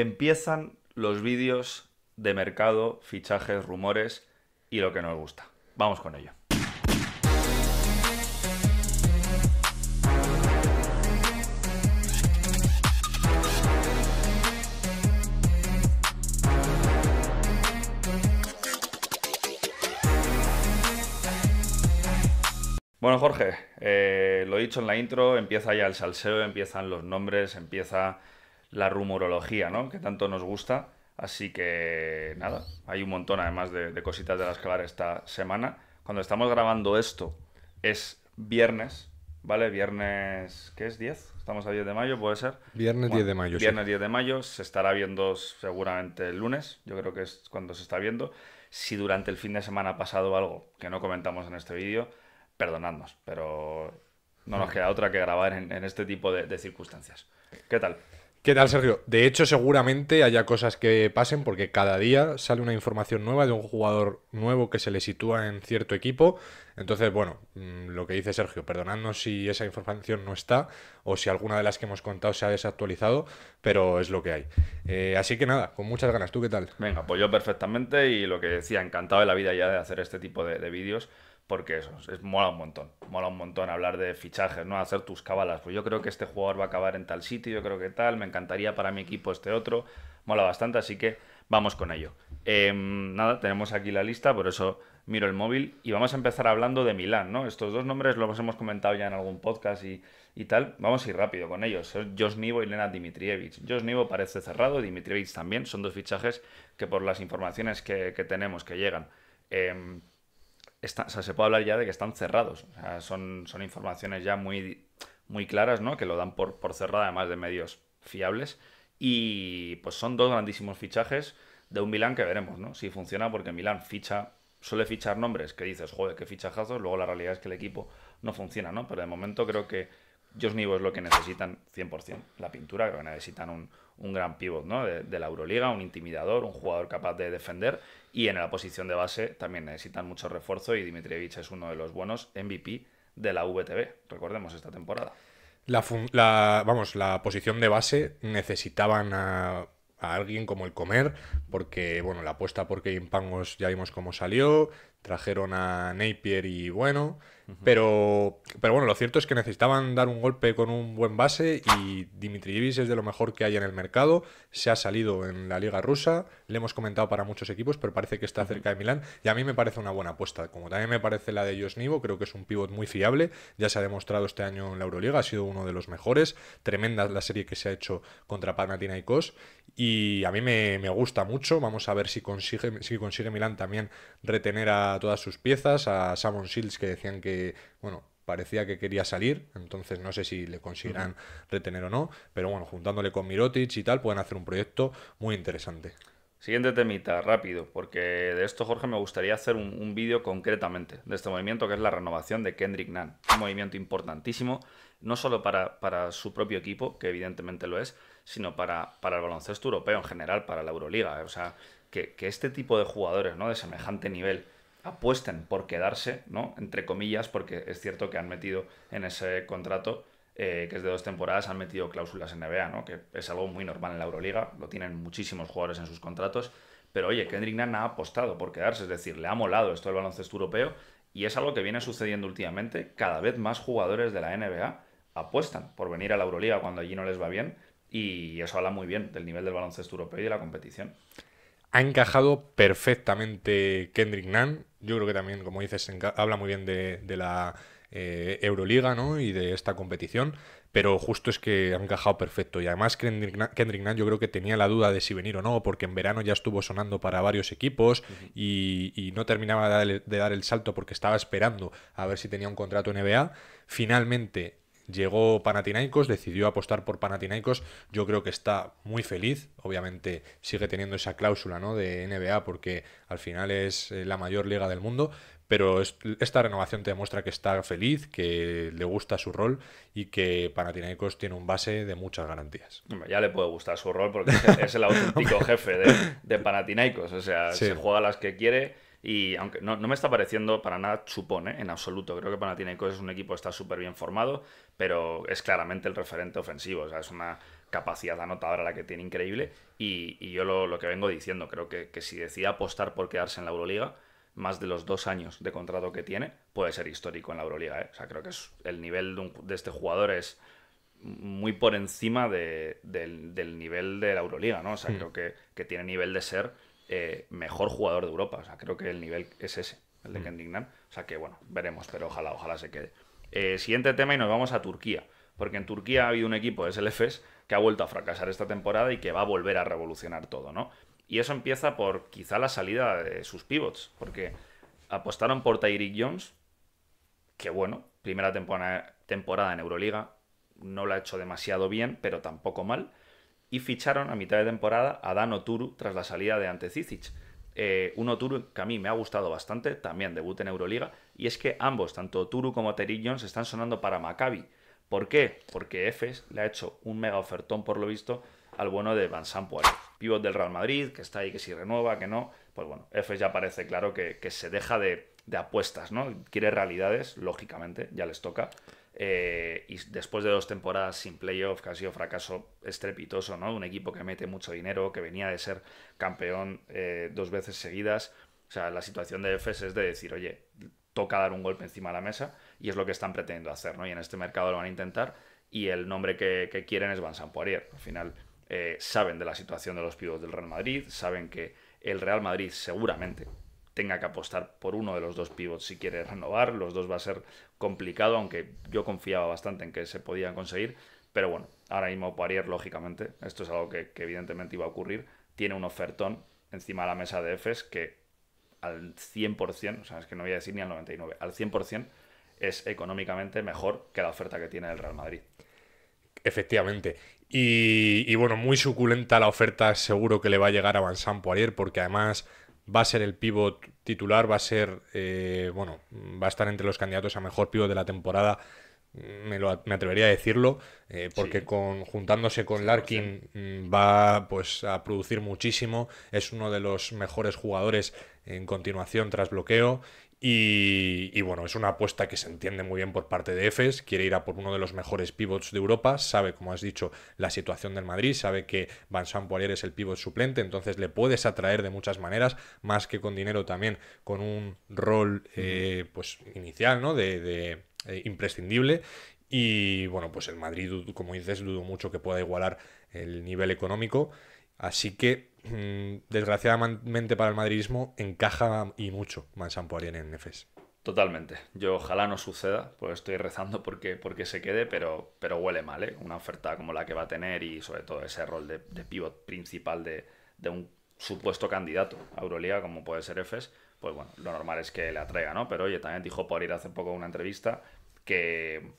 Empiezan los vídeos de mercado, fichajes, rumores y lo que nos gusta. Vamos con ello. Bueno, Jorge, eh, lo he dicho en la intro, empieza ya el salseo, empiezan los nombres, empieza la rumorología, ¿no? Que tanto nos gusta. Así que nada, hay un montón además de, cositas de las que hablar esta semana. Cuando estamos grabando esto es viernes, ¿vale? Viernes, ¿qué es? ¿10? Estamos a 10 de mayo, puede ser. Viernes 10 de mayo. Viernes 10 de mayo, se estará viendo seguramente el lunes, yo creo que es cuando se está viendo. Si durante el fin de semana ha pasado algo que no comentamos en este vídeo, perdonadnos, pero no nos queda otra que grabar en, este tipo de, de circunstancias. ¿Qué tal? ¿Qué tal, Sergio? De hecho, seguramente haya cosas que pasen porque cada día sale una información nueva de un jugador nuevo que se le sitúa en cierto equipo. Entonces, bueno, mm, lo que dice Sergio, perdonadnos si esa información no está o si alguna de las que hemos contado se ha desactualizado, pero es lo que hay. Eh, así que nada, con muchas ganas. ¿Tú qué tal? Venga, pues perfectamente y lo que decía, encantado de la vida ya de hacer este tipo de, de vídeos porque eso, es, mola un montón. Mola un montón hablar de fichajes, ¿no? Hacer tus cabalas. Pues yo creo que este jugador va a acabar en tal sitio, yo creo que tal, me encantaría para mi equipo este otro. Mola bastante, así que vamos con ello. Em, nada, tenemos aquí la lista, por eso miro el móvil y vamos a empezar hablando de Milán, ¿no? Estos dos nombres los hemos comentado ya en algún podcast y, tal. Vamos a ir rápido con ellos. Josh y Lena Dimitrievich. Josh Nivo parece cerrado, Dimitrievich también. Son dos fichajes que por las informaciones que, que tenemos, que llegan... Eh, o se puede hablar ya de que están cerrados. son, son informaciones ya muy, muy claras, ¿no? Que lo dan por, por cerrada, además de medios fiables. Y pues son dos grandísimos fichajes de un Milán que veremos, ¿no? Si funciona, porque Milán ficha, suele fichar nombres que dices, joder, qué fichajazos, luego la realidad es que el equipo no funciona, ¿no? Pero de momento creo que Josnivo es lo que necesitan 100%. La pintura creo que necesitan un, un gran pívot de, la Euroliga, un intimidador, un jugador capaz de defender. Y en la posición de base también necesitan mucho refuerzo y Dimitrievich es uno de los buenos MVP de la VTB, recordemos esta temporada. La, vamos, la posición de base necesitaban a, alguien como el comer, porque bueno, la apuesta por Kevin Pangos ya vimos cómo salió, trajeron a Napier y bueno. Pero, pero bueno, lo cierto es que necesitaban dar un golpe con un buen base y Ibis es de lo mejor que hay en el mercado. Se ha salido en la liga rusa, le hemos comentado para muchos equipos, pero parece que está cerca de Milán y a mí me parece una buena apuesta. Como también me parece la de Josnivo, creo que es un pivot muy fiable, ya se ha demostrado este año en la Euroliga, ha sido uno de los mejores. Tremenda la serie que se ha hecho contra Panathinaikos y a mí me, gusta mucho. Vamos a ver si consigue, si consigue Milán también retener a todas sus piezas, a Samon Shields que decían que, bueno, parecía que quería salir, entonces no sé si le conseguirán retener o no, pero bueno, juntándole con Mirotic y tal, pueden hacer un proyecto muy interesante. Siguiente temita, rápido, porque de esto, Jorge, me gustaría hacer un, un vídeo concretamente de este movimiento que es la renovación de Kendrick Nunn. Un movimiento importantísimo, no solo para, para su propio equipo, que evidentemente lo es, sino para, para el baloncesto europeo en general, para la Euroliga. O sea, que, que, este tipo de jugadores, ¿no? De semejante nivel, apuesten por quedarse, ¿no? Entre comillas, porque es cierto que han metido en ese contrato, eh, que es de dos temporadas, han metido cláusulas NBA, ¿no? Que es algo muy normal en la Euroliga, lo tienen muchísimos jugadores en sus contratos, pero oye, Kendrick Nunn ha apostado por quedarse, es decir, le ha molado esto del baloncesto europeo y es algo que viene sucediendo últimamente, cada vez más jugadores de la NBA apuestan por venir a la Euroliga cuando allí no les va bien y eso habla muy bien del nivel del baloncesto europeo y de la competición ha encajado perfectamente Kendrick Nunn. Yo creo que también, como dices, habla muy bien de, la eh, Euroliga ¿no? y de esta competición. Pero justo es que ha encajado perfecto. Y además Kendrick Nunn, yo creo que tenía la duda de si venir o no, porque en verano ya estuvo sonando para varios equipos y, no terminaba de dar, el, salto porque estaba esperando a ver si tenía un contrato en NBA. Finalmente Llegó Panathinaikos, decidió apostar por Panathinaikos. Yo creo que está muy feliz. Obviamente sigue teniendo esa cláusula ¿no? de NBA porque al final es eh, la mayor liga del mundo. Pero esta renovación te demuestra que está feliz, que le gusta su rol y que Panathinaikos tiene un base de muchas garantías. Ya le puede gustar su rol porque es el, auténtico jefe de, Panathinaikos. O sea, se juega las que quiere y aunque no, me está pareciendo para nada chupón, en absoluto. Creo que Panathinaikos es un equipo que está súper bien formado, pero es claramente el referente ofensivo. O sea, es una capacidad anotadora la que tiene increíble. Y, yo lo, que vengo diciendo, creo que, que si decide apostar por quedarse en la Euroliga, más de los dos años de contrato que tiene, puede ser histórico en la Euroliga. ¿eh? O sea, creo que es, el nivel de, este jugador es muy por encima del, nivel de la Euroliga, ¿no? O sea, creo que, que, tiene nivel de ser eh, mejor jugador de Europa. O sea, creo que el nivel es ese, el de mm. Kendignan O sea que bueno, veremos, pero ojalá, ojalá se quede. Eh, siguiente tema y nos vamos a Turquía. Porque en Turquía ha habido un equipo, es el EFES, que ha vuelto a fracasar esta temporada y que va a volver a revolucionar todo, ¿no? Y eso empieza por quizá la salida de sus pivots, porque apostaron por Tyreek Jones, que bueno, primera temporada, temporada en Euroliga, no la ha hecho demasiado bien, pero tampoco mal y ficharon a mitad de temporada a Dan Oturu tras la salida de ante eh, un Oturu que a mí me ha gustado bastante, también debut en Euroliga, y es que ambos, tanto Oturu como Terry Jones, están sonando para Maccabi. ¿Por qué? Porque Efes le ha hecho un mega ofertón, por lo visto, al bueno de Van Sampuari, pivot del Real Madrid, que está ahí, que si renueva, que no. Pues bueno, Efes ya parece claro que, se deja de, de apuestas, ¿no? Quiere realidades, lógicamente, ya les toca. Eh, y después de dos temporadas sin playoff, que ha sido fracaso estrepitoso, ¿no? Un equipo que mete mucho dinero, que venía de ser campeón eh, dos veces seguidas. O sea, la situación de FS es de decir, oye, toca dar un golpe encima de la mesa y es lo que están pretendiendo hacer, ¿no? Y en este mercado lo van a intentar y el nombre que, quieren es Van Sampoirier. Al final eh, saben de la situación de los pibos del Real Madrid, saben que el Real Madrid seguramente tenga que apostar por uno de los dos pivots si quiere renovar. Los dos va a ser complicado, aunque yo confiaba bastante en que se podían conseguir. Pero bueno, ahora mismo Poirier, lógicamente, esto es algo que, evidentemente iba a ocurrir, tiene un ofertón encima de la mesa de EFES que al 100%, o sea, es que no voy a decir ni al 99, al 100% es económicamente mejor que la oferta que tiene el Real Madrid. Efectivamente. Y, bueno, muy suculenta la oferta seguro que le va a llegar a Vincent Poirier porque además va a ser el pivot titular, va a ser, eh, bueno, va a estar entre los candidatos a mejor pivot de la temporada, me, atrevería a decirlo, eh, porque con, juntándose con Larkin mm, va pues, a producir muchísimo, es uno de los mejores jugadores en continuación tras bloqueo y, bueno, es una apuesta que se entiende muy bien por parte de EFES, quiere ir a por uno de los mejores pivots de Europa, sabe, como has dicho, la situación del Madrid, sabe que Van Poirier es el pivot suplente, entonces le puedes atraer de muchas maneras, más que con dinero también, con un rol eh, pues inicial, ¿no? De, eh, imprescindible. Y bueno, pues el Madrid, como dices, dudo mucho que pueda igualar el nivel económico. Así que, mm, desgraciadamente para el madridismo, encaja y mucho Mansan Poirier en Efes. Totalmente. Yo ojalá no suceda, pues estoy rezando porque, porque se quede, pero, pero huele mal, ¿eh? Una oferta como la que va a tener y sobre todo ese rol de, de pivot principal de, un supuesto candidato a Euroliga, como puede ser EFES, pues bueno, lo normal es que le atraiga, ¿no? Pero oye, también dijo por ir hace poco una entrevista que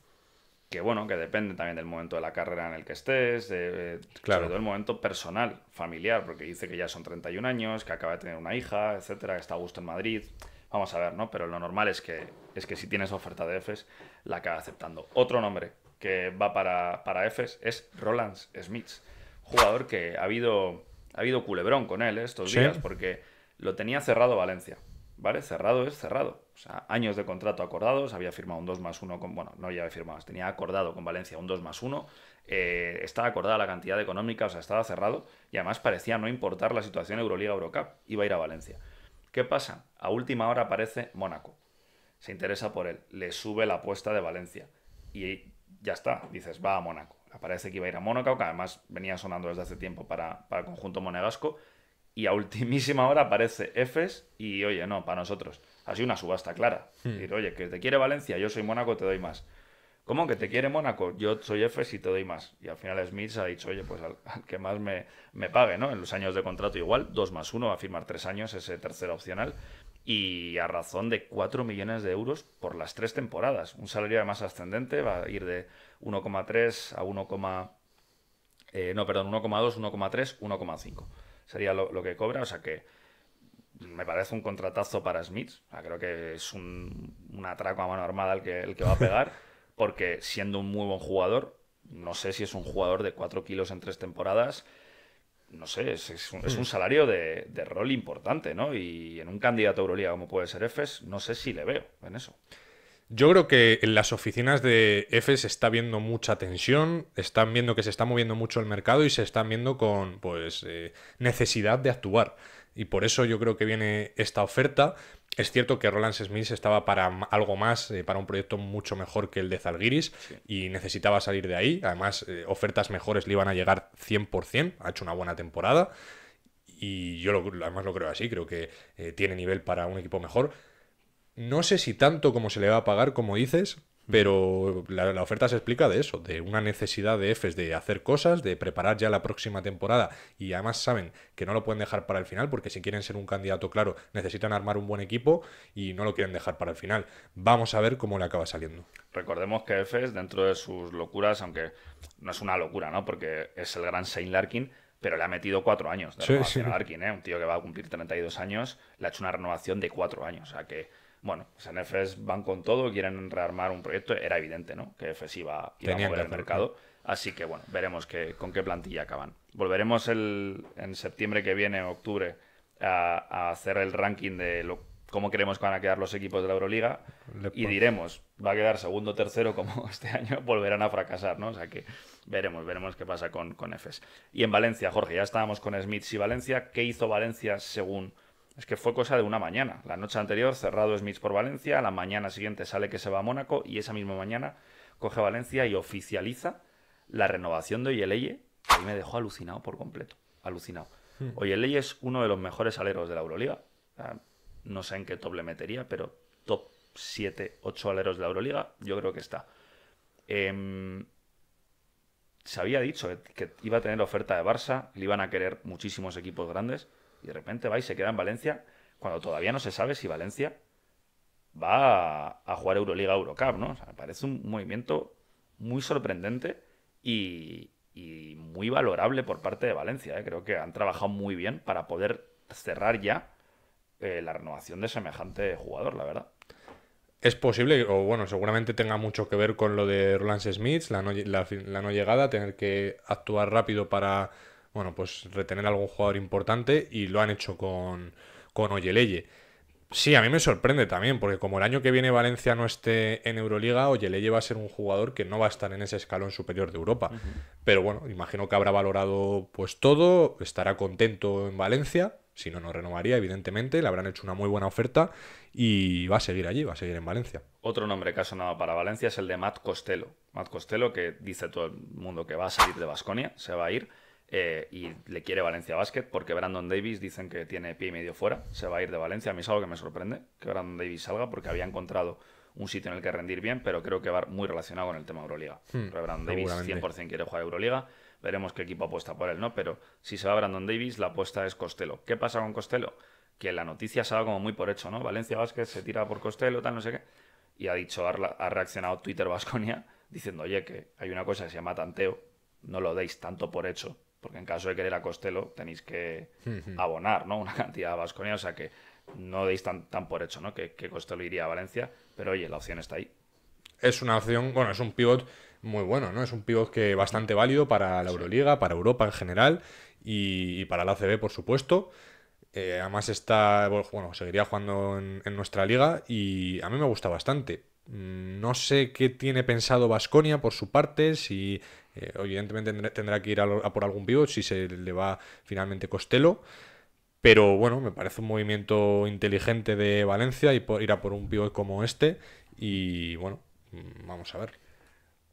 que bueno, que depende también del momento de la carrera en el que estés, eh, claro. sobre todo momento personal, familiar, porque dice que ya son 31 años, que acaba de tener una hija, etcétera, que está a gusto en Madrid. Vamos a ver, ¿no? Pero lo normal es que, es que si tienes oferta de EFES, la acaba aceptando. Otro nombre que va para, para EFES es Roland Smith, jugador que ha habido, ha habido culebrón con él eh, estos días, porque lo tenía cerrado Valencia. ¿vale? Cerrado es cerrado. O sea, años de contrato acordados, había firmado un 2 más 1 con, bueno, no había firmado, tenía acordado con Valencia un 2 más 1, eh, estaba acordada la cantidad económica, o sea, estaba cerrado y además parecía no importar la situación Euroliga-Eurocup, iba a ir a Valencia. ¿Qué pasa? A última hora aparece Mónaco, se interesa por él, le sube la apuesta de Valencia y ya está, dices, va a Mónaco. Aparece que iba a ir a Mónaco, que además venía sonando desde hace tiempo para, para el conjunto monegasco y a ultimísima hora aparece Efes y oye, no, para nosotros. Ha sido una subasta clara. Hmm. Decir, oye, que te quiere Valencia, yo soy Mónaco, te doy más. ¿Cómo que te quiere Mónaco? Yo soy Efes y te doy más. Y al final Smith ha dicho, oye, pues al, que más me, me, pague, ¿no? En los años de contrato igual, 2 más 1, va a firmar 3 años, ese tercer opcional. Y a razón de 4 millones de euros por las 3 temporadas. Un salario además ascendente, va a ir de 1,3 a 1, eh, no, perdón, 1,2, 1,3, 1,5 sería lo, que cobra, o sea que me parece un contratazo para Smith. creo que es un, atraco a mano armada el que, el que va a pegar, porque siendo un muy buen jugador, no sé si es un jugador de cuatro kilos en tres temporadas, no sé, es, un, mm. salario de, de, rol importante, ¿no? Y en un candidato a Euroliga como puede ser EFES, no sé si le veo en eso. Yo creo que en las oficinas de EFE se está viendo mucha tensión, están viendo que se está moviendo mucho el mercado y se están viendo con pues eh, necesidad de actuar. Y por eso yo creo que viene esta oferta. Es cierto que Roland Smith estaba para algo más, eh, para un proyecto mucho mejor que el de Zalgiris y necesitaba salir de ahí. Además, eh, ofertas mejores le iban a llegar 100%, ha hecho una buena temporada y yo además lo creo así, creo que tiene nivel para un equipo mejor. No sé si tanto como se le va a pagar, como dices, mm. pero la, oferta se explica de eso, de una necesidad de EFES de hacer cosas, de preparar ya la próxima temporada. Y además saben que no lo pueden dejar para el final, porque si quieren ser un candidato claro, necesitan armar un buen equipo y no lo quieren dejar para el final. Vamos a ver cómo le acaba saliendo. Recordemos que EFES, dentro de sus locuras, aunque no es una locura, ¿no? Porque es el gran Saint Larkin. Pero le ha metido cuatro años de Larkin, ¿eh? un tío que va a cumplir 32 años, le ha hecho una renovación de cuatro años. O sea que bueno, pues Efes van con todo, quieren rearmar un proyecto, era evidente, ¿no? Que Efes iba, a mover el mercado. Así que bueno, veremos con qué plantilla acaban. Volveremos en septiembre que viene, octubre, a, hacer el ranking de cómo creemos que van a quedar los equipos de la Euroliga y diremos, va a quedar segundo, o tercero, como este año volverán a fracasar, ¿no? O sea que veremos, veremos qué pasa con, con FS. Y en Valencia, Jorge, ya estábamos con Smith y Valencia. ¿Qué hizo Valencia según es que fue cosa de una mañana. La noche anterior cerrado Smith por Valencia, la mañana siguiente sale que se va a Mónaco y esa misma mañana coge Valencia y oficializa la renovación de Oyeleye. y me dejó alucinado por completo. Alucinado. Hmm. Oyeleye es uno de los mejores aleros de la Euroliga. No sé en qué top le metería, pero top 7, 8 aleros de la Euroliga, yo creo que está. Em, se había dicho eh, que iba a tener oferta de Barça, le iban a querer muchísimos equipos grandes. Y de repente va y se queda en Valencia cuando todavía no se sabe si Valencia va a, jugar Euroliga Eurocup, ¿no? O sea, parece un movimiento muy sorprendente y, muy valorable por parte de Valencia. ¿eh? Creo que han trabajado muy bien para poder cerrar ya eh, la renovación de semejante jugador, la verdad. Es posible, o bueno, seguramente tenga mucho que ver con lo de Roland Smith, la la no llegada, tener que actuar rápido para bueno, pues retener a algún jugador importante y lo han hecho con, con Oyeleye. Sí, a mí me sorprende también, porque como el año que viene Valencia no esté en Euroliga, Oyeleye va a ser un jugador que no va a estar en ese escalón superior de Europa. Pero bueno, imagino que habrá valorado pues todo, estará contento en Valencia, si no, no renovaría, evidentemente, le habrán hecho una muy buena oferta y va a seguir allí, va a seguir en Valencia. Otro nombre que ha sonado para Valencia es el de Matt Costello. Matt Costello, que dice todo el mundo que va a salir de Vasconia se va a ir. Eh, y le quiere Valencia Basket porque Brandon Davis dicen que tiene pie y medio fuera, se va a ir de Valencia. A mí es algo que me sorprende que Brandon Davis salga porque había encontrado un sitio en el que rendir bien, pero creo que va muy relacionado con el tema Euroliga. Hmm, Brandon Davis 100% quiere jugar Euroliga, veremos qué equipo apuesta por él, ¿no? Pero si se va Brandon Davis, la apuesta es Costello. ¿Qué pasa con Costello? Que la noticia se como muy por hecho, ¿no? Valencia Basket se tira por Costello, tal, no sé qué. Y ha dicho, ha reaccionado Twitter Vasconia diciendo, oye, que hay una cosa que se llama tanteo, no lo deis tanto por hecho porque en caso de querer a Costello tenéis que abonar ¿no? una cantidad a Vasconia, o sea que no deis tan, por hecho ¿no? que, que Costello iría a Valencia, pero oye, la opción está ahí. Es una opción, bueno, es un pivot muy bueno, ¿no? Es un pivot que bastante válido para la Euroliga, para Europa en general y, para la ACB, por supuesto. Eh, además está, bueno, seguiría jugando en, en, nuestra liga y a mí me gusta bastante. Mm, no sé qué tiene pensado Vasconia por su parte, si eh, evidentemente tendrá que ir a, por algún pivot, si se le va finalmente Costelo, Pero bueno, me parece un movimiento inteligente de Valencia y ir a por un pivot como este. Y bueno, mm, vamos a ver.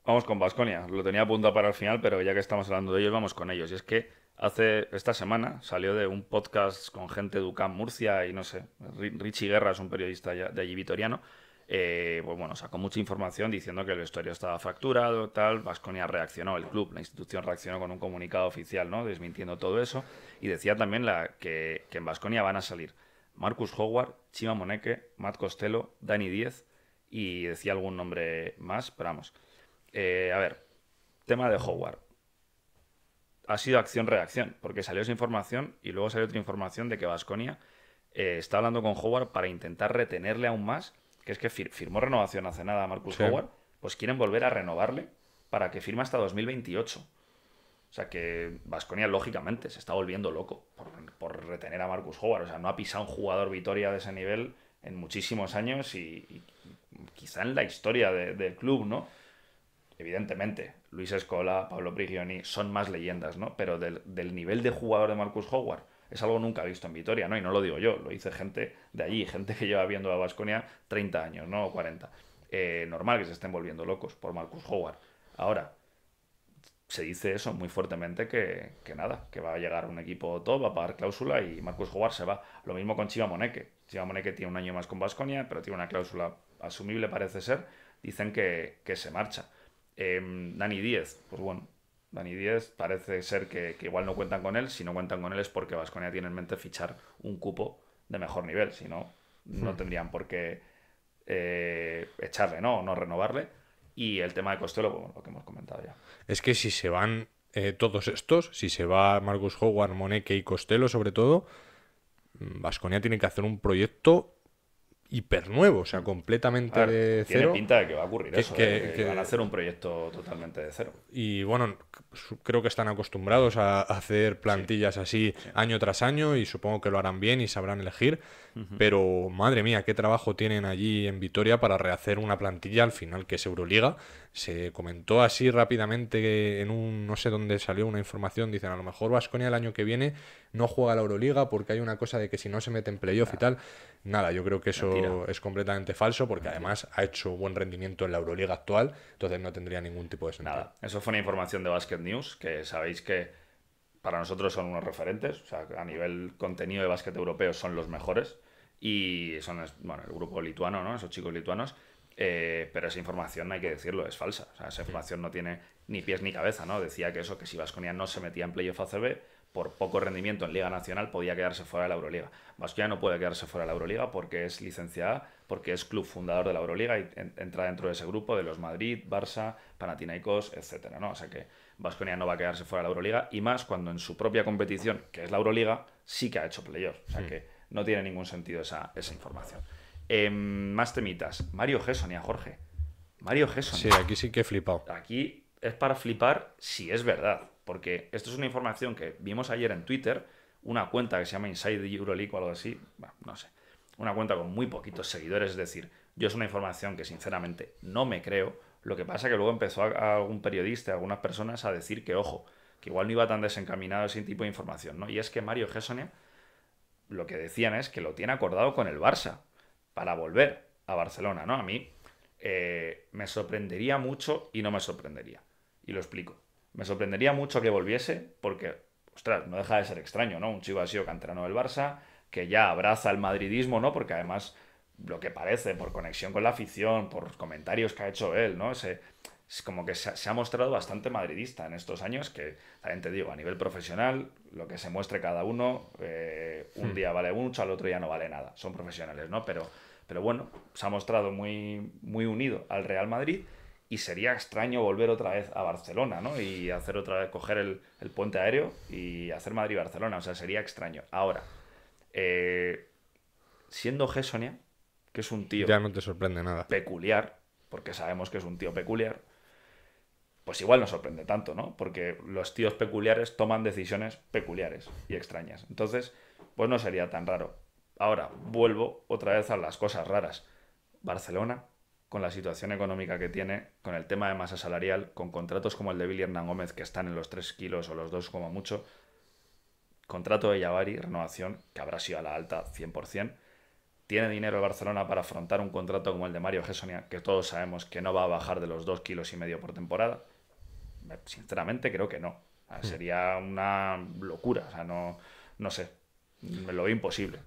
Vamos con Vasconia. Lo tenía apuntado para el final, pero ya que estamos hablando de ellos, vamos con ellos. Y es que hace esta semana salió de un podcast con gente de UCAM Murcia y no sé, Richie Guerra es un periodista de allí vitoriano eh, pues bueno, sacó mucha información diciendo que el vestuario estaba fracturado, tal. Vasconia reaccionó, el club, la institución reaccionó con un comunicado oficial, ¿no? Desmintiendo todo eso. Y decía también que, en Vasconia van a salir Marcus Howard, Chima Moneke, Matt Costello, Dani Diez y decía algún nombre más, pero vamos. Eh, a ver, tema de Howard. Ha sido acción-reacción, porque salió esa información y luego salió otra información de que Vasconia eh, está hablando con Howard para intentar retenerle aún más que es que firmó renovación hace nada Marcus Howard, pues quieren volver a renovarle para que firme hasta 2028. O sea que Vasconia, lógicamente, se está volviendo loco por, retener a Marcus Howard. O sea, no ha pisado un jugador Vitoria de ese nivel en muchísimos años y, quizá en la historia del club, ¿no? Evidentemente, Luis Escola, Pablo Prigioni son más leyendas, ¿no? Pero del, del nivel de jugador de Marcus Howard es algo nunca visto en Vitoria, ¿no? Y no lo digo yo, lo dice gente de allí, gente que lleva viendo a Basconia 30 años, ¿no? 40. Eh, normal que se estén volviendo locos por Marcus Howard. Ahora, se dice eso muy fuertemente que, nada, que va a llegar un equipo top, va a pagar cláusula y Marcus Howard se va. Lo mismo con Chiva Moneke. Chiva Moneke tiene un año más con Basconia pero tiene una cláusula asumible, parece ser. Dicen que, que se marcha. Eh, Dani Díez, pues bueno, Dani Díez parece ser que, igual no cuentan con él. Si no cuentan con él es porque Vasconia tiene en mente fichar un cupo de mejor nivel, si no, no hmm. tendrían por qué eh, echarle, ¿no? O no renovarle. Y el tema de Costelo, lo que hemos comentado ya. Es que si se van eh, todos estos, si se va Marcus Howard, Moneke y Costelo sobre todo, mm, Vasconia tiene que hacer un proyecto hiper nuevo, o sea, completamente de cero. Tiene pinta de que va a ocurrir que, eso, que, van a hacer un proyecto totalmente de cero. Y bueno, creo que están acostumbrados a hacer plantillas así año tras año y supongo que lo harán bien y sabrán elegir. Pero madre mía, qué trabajo tienen allí en Vitoria para rehacer una plantilla al final que es Euroliga. Se comentó así rápidamente en un no sé dónde salió una información, dicen a lo mejor Vasconia el año que viene no juega la Euroliga porque hay una cosa de que si no se mete en playoff y tal. Nada, yo creo que eso es completamente falso porque además ha hecho buen rendimiento en la Euroliga actual, entonces no tendría ningún tipo de sentido. Nada, eso fue una información de Basket News que sabéis que para nosotros son unos referentes, o sea, a nivel contenido de básquet europeo son los mejores. Y son, bueno, el grupo lituano, ¿no? Esos chicos lituanos. Eh, pero esa información, hay que decirlo, es falsa. esa información no tiene ni pies ni cabeza, ¿no? Decía que eso, que si Vasconia no se metía en playoff ACB, por poco rendimiento en Liga Nacional podía quedarse fuera de la Euroliga. Vasconia no puede quedarse fuera de la Euroliga porque es licenciada, porque es club fundador de la Euroliga y entra dentro de ese grupo de los Madrid, Barça, Panathinaikos, etcétera, ¿no? O sea que Vasconia no va a quedarse fuera de la Euroliga y más cuando en su propia competición, que es la Euroliga, sí que ha hecho playoff. O sea que no tiene ningún sentido esa, esa información. Em, más temitas. Mario Gessonia, Jorge. Mario Gessonia. Sí, aquí sí que he flipado. Aquí es para flipar si es verdad. Porque esto es una información que vimos ayer en Twitter, una cuenta que se llama Inside Euroleague o algo así, bueno, no sé. Una cuenta con muy poquitos seguidores, es decir, yo es una información que sinceramente no me creo. Lo que pasa que luego empezó a, algún periodista, algunas personas a decir que, ojo, que igual no iba tan desencaminado ese tipo de información, ¿no? Y es que Mario Gessonia lo que decían es que lo tiene acordado con el Barça para volver a Barcelona, ¿no? A mí eh, me sorprendería mucho y no me sorprendería. Y lo explico. Me sorprendería mucho que volviese porque, ostras, no deja de ser extraño, ¿no? Un chivo ha sido canterano del Barça, que ya abraza el madridismo, ¿no? Porque además lo que parece, por conexión con la afición, por comentarios que ha hecho él, ¿no? Ese, como que se, ha mostrado bastante madridista en estos años, que también te digo, a nivel profesional, lo que se muestre cada uno, eh, un hmm. día vale mucho, al otro ya no vale nada, son profesionales, ¿no? Pero, pero bueno, se ha mostrado muy, muy unido al Real Madrid y sería extraño volver otra vez a Barcelona, ¿no? Y hacer otra vez, coger el, puente aéreo y hacer Madrid-Barcelona, o sea, sería extraño. Ahora, eh, siendo Gessonia, que es un tío... Ya no te sorprende nada. Peculiar, porque sabemos que es un tío peculiar, pues igual no sorprende tanto, ¿no? Porque los tíos peculiares toman decisiones peculiares y extrañas. Entonces, pues no sería tan raro. Ahora, vuelvo otra vez a las cosas raras. Barcelona, con la situación económica que tiene, con el tema de masa salarial, con contratos como el de Billy Hernán Gómez, que están en los 3 kilos o los 2 como mucho, contrato de Yavari, renovación, que habrá sido a la alta 100%, tiene dinero el Barcelona para afrontar un contrato como el de Mario Gessonia, que todos sabemos que no va a bajar de los 2 kilos y medio por temporada, Sinceramente creo que no. Hmm. Sería una locura, o sea, no, no sé, me lo veo imposible.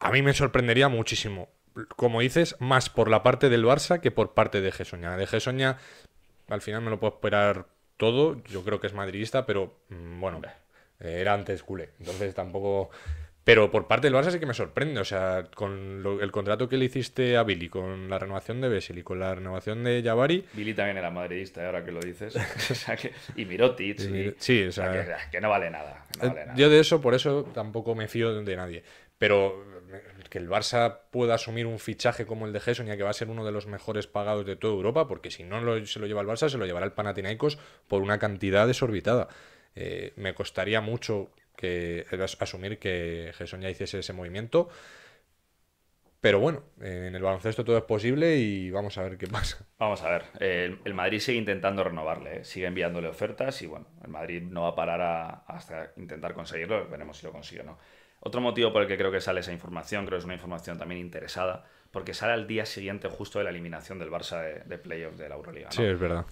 A mí me sorprendería muchísimo, como dices, más por la parte del Barça que por parte de Gesoña. De Gesoña, al final me lo puedo esperar todo, yo creo que es madridista, pero mm, bueno, eh, era antes culé, entonces tampoco pero por parte del Barça sí que me sorprende. O sea, con el contrato que le hiciste a Billy, con la renovación de Bessel y con la renovación de Javari. Billy también era madridista, ¿eh? ahora que lo dices. y Mirotic. sí, o sea, que, no, eh, vale nada, Yo de eso, por eso tampoco me fío de nadie. Pero eh, que el Barça pueda asumir un fichaje como el de Gerson, ya que va a ser uno de los mejores pagados de toda Europa, porque si no se lo lleva el Barça, se lo llevará el Panathinaikos por una cantidad desorbitada. me costaría mucho que asumir que Gerson ya hiciese ese movimiento. Pero bueno, en el baloncesto todo es posible y vamos a ver qué pasa. Vamos a ver. El, Madrid sigue intentando renovarle, ¿eh? sigue enviándole ofertas y bueno, el Madrid no va a parar hasta intentar conseguirlo. Veremos si lo consigue o no. Otro motivo por el que creo que sale esa información, creo que es una información también interesada, porque sale al día siguiente justo de la eliminación del Barça de, Playoffs playoff de la Euroliga. Sí, es verdad.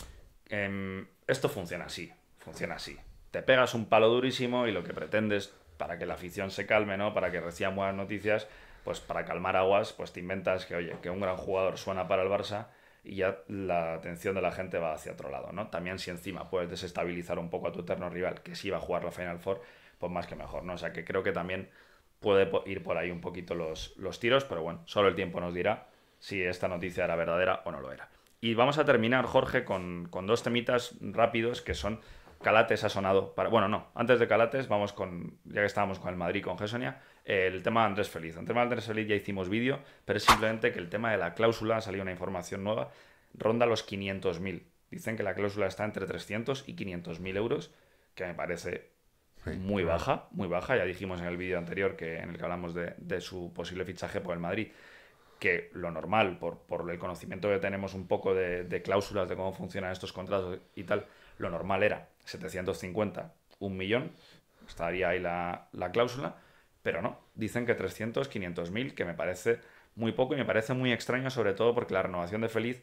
Em, esto funciona así, funciona así te pegas un palo durísimo y lo que pretendes para que la afición se calme, ¿no? Para que reciban buenas noticias, pues para calmar aguas, pues te inventas que, oye, que un gran jugador suena para el Barça y ya la atención de la gente va hacia otro lado, ¿no? También si encima puedes desestabilizar un poco a tu eterno rival, que sí va a jugar la Final Four, pues más que mejor, ¿no? O sea que creo que también puede ir por ahí un poquito los, los tiros, pero bueno, solo el tiempo nos dirá si esta noticia era verdadera o no lo era. Y vamos a terminar, Jorge, con, con dos temitas rápidos que son Calates ha sonado para. Bueno, no, antes de Calates, vamos con. Ya que estábamos con el Madrid, con Gessonia, el tema de Andrés Feliz. El tema de Andrés Feliz ya hicimos vídeo, pero es simplemente que el tema de la cláusula, ha salido una información nueva, ronda los 500.000. Dicen que la cláusula está entre 300 y 500.000 euros, que me parece muy baja, muy baja. Ya dijimos en el vídeo anterior que en el que hablamos de su posible fichaje por el Madrid que lo normal, por, el conocimiento que tenemos un poco de, cláusulas, de cómo funcionan estos contratos y tal, lo normal era 750, un millón, estaría ahí la, cláusula, pero no, dicen que 300, 500 mil, que me parece muy poco y me parece muy extraño, sobre todo porque la renovación de Feliz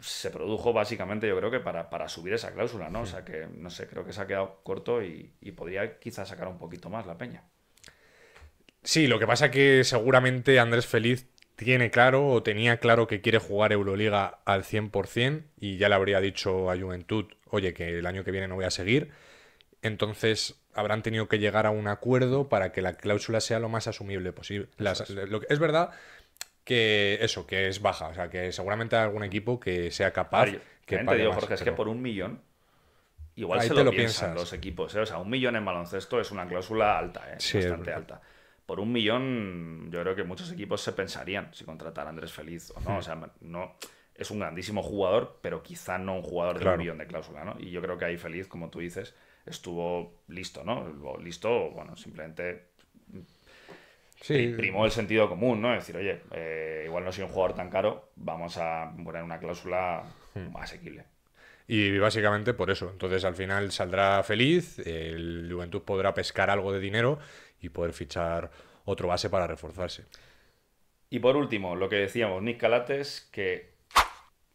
se produjo básicamente, yo creo que para, para subir esa cláusula, ¿no? O sea que, no sé, creo que se ha quedado corto y, podría quizás sacar un poquito más la peña. Sí, lo que pasa que seguramente Andrés Feliz tiene claro o tenía claro que quiere jugar Euroliga al 100% y ya le habría dicho a Juventud, oye, que el año que viene no voy a seguir. Entonces habrán tenido que llegar a un acuerdo para que la cláusula sea lo más asumible posible. lo es verdad que eso, que es baja, o sea, que seguramente algún equipo que sea capaz. que digo, Jorge, es que por un millón Igual se lo, piensan los equipos. ¿eh? O sea, un millón en baloncesto es una cláusula alta, ¿eh? bastante alta por un millón, yo creo que muchos equipos se pensarían si contratar a Andrés Feliz o no. Hmm. O sea, no es un grandísimo jugador, pero quizá no un jugador de un millón de cláusula, ¿no? Y yo creo que ahí Feliz, como tú dices, estuvo listo, ¿no? Listo, bueno, simplemente sí. primó el sentido común, ¿no? Es decir, oye, eh, igual no soy un jugador tan caro, vamos a poner una cláusula hmm. más asequible. Y básicamente por eso. Entonces al final saldrá feliz, el Juventud podrá pescar algo de dinero y poder fichar otro base para reforzarse. Y por último, lo que decíamos, Nick Calates, que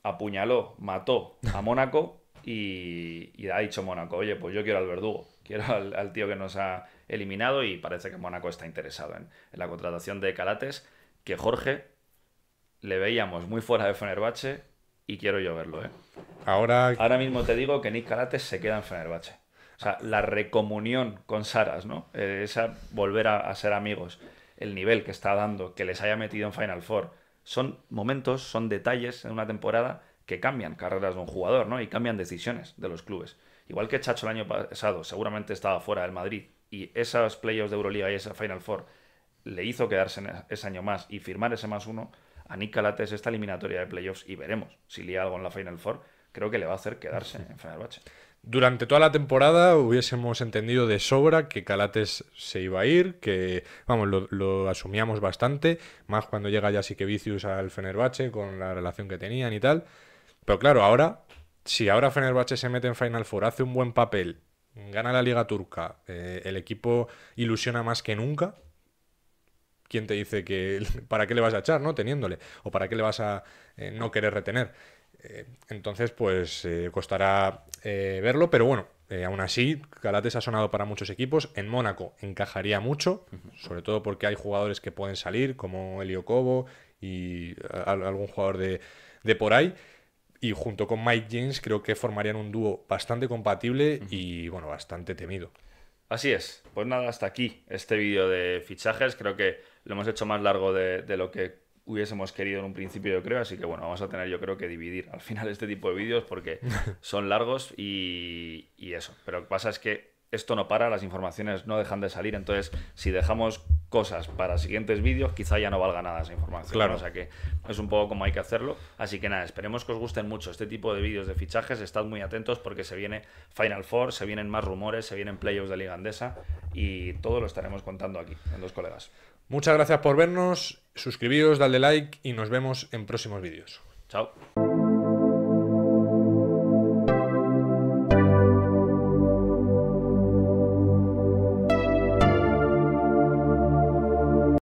apuñaló, mató a Mónaco y, ha dicho Mónaco, oye, pues yo quiero al verdugo, quiero al, tío que nos ha eliminado y parece que Mónaco está interesado en, la contratación de Calates, que Jorge le veíamos muy fuera de Fenerbahce y quiero yo verlo, ¿eh? Ahora... Ahora mismo te digo que Nick Calates se queda en Fenerbahce. O sea, la recomunión con Saras, ¿no? Eh, esa volver a, ser amigos, el nivel que está dando, que les haya metido en Final Four, son momentos, son detalles en una temporada que cambian carreras de un jugador, ¿no? Y cambian decisiones de los clubes. Igual que Chacho el año pasado, seguramente estaba fuera del Madrid y esas playoffs de Euroliga y esa Final Four le hizo quedarse e, ese año más y firmar ese más uno, a Nick Calates esta eliminatoria de playoffs y veremos si lía algo en la Final Four, creo que le va a hacer quedarse en Final Fenerbahce durante toda la temporada hubiésemos entendido de sobra que Calates se iba a ir, que, vamos, lo, asumíamos bastante, más cuando llega ya sí Vicius al Fenerbahce con la relación que tenían y tal. Pero claro, ahora, si ahora Fenerbahce se mete en Final Four, hace un buen papel, gana la Liga Turca, eh, el equipo ilusiona más que nunca, ¿quién te dice que para qué le vas a echar, no? Teniéndole, o para qué le vas a eh, no querer retener. Eh, entonces, pues eh, costará eh, verlo, pero bueno, aún así, Galates ha sonado para muchos equipos. En Mónaco encajaría mucho, sobre todo porque hay jugadores que pueden salir, como Elio Cobo y algún jugador de, por ahí. Y junto con Mike James creo que formarían un dúo bastante compatible y bueno, bastante temido. Así es. Pues nada, hasta aquí este vídeo de fichajes. Creo que lo hemos hecho más largo de lo que hubiésemos querido en un principio, yo creo. Así que bueno, vamos a tener, yo creo, que dividir al final este tipo de vídeos porque son largos y, eso. Pero lo que pasa es que esto no para, las informaciones no dejan de salir. Entonces, si dejamos cosas para siguientes vídeos, quizá ya no valga nada esa información. Claro. O sea que es un poco como hay que hacerlo. Así que nada, esperemos que os gusten mucho este tipo de vídeos de fichajes. Estad muy atentos porque se viene Final Four, se vienen más rumores, se vienen playoffs de Liga Andesa y todo lo estaremos contando aquí en dos colegas. Muchas gracias por vernos, suscribiros, dale like y nos vemos en próximos vídeos. Chao.